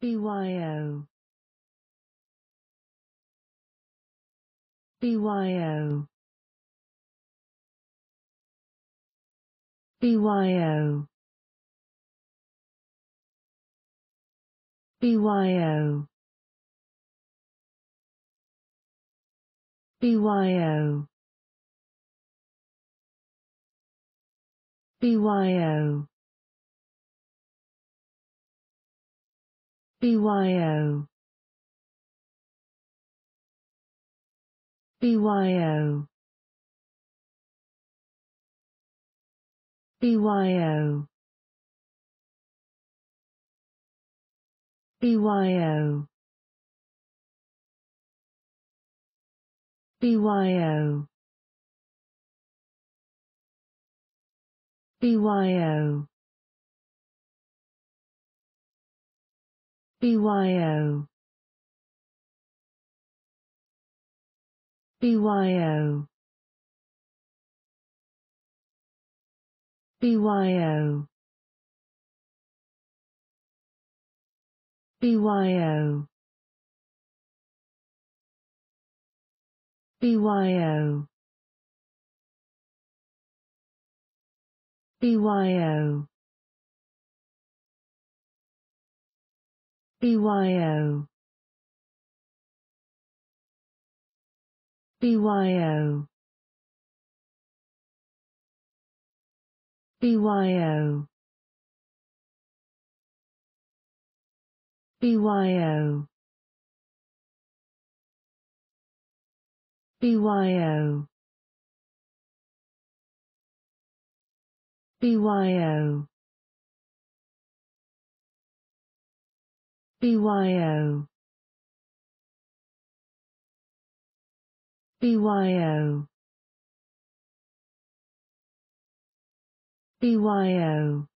BYO BYO BYO BYO BYO BYO BYO BYO BYO BYO BYO BYO BYO BYO BYO BYO BYO BYO BYO BYO BYO BYO BYO BYO BYO BYO BYO BYO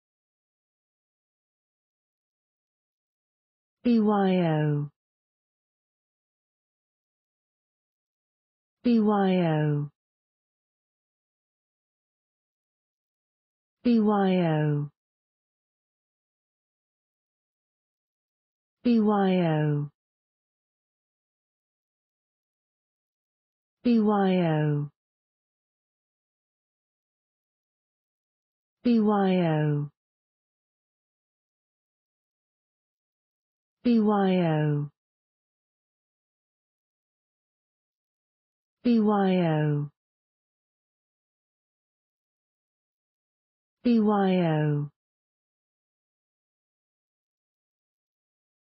BYO BYO BYO BYO BYO BYO BYO BYO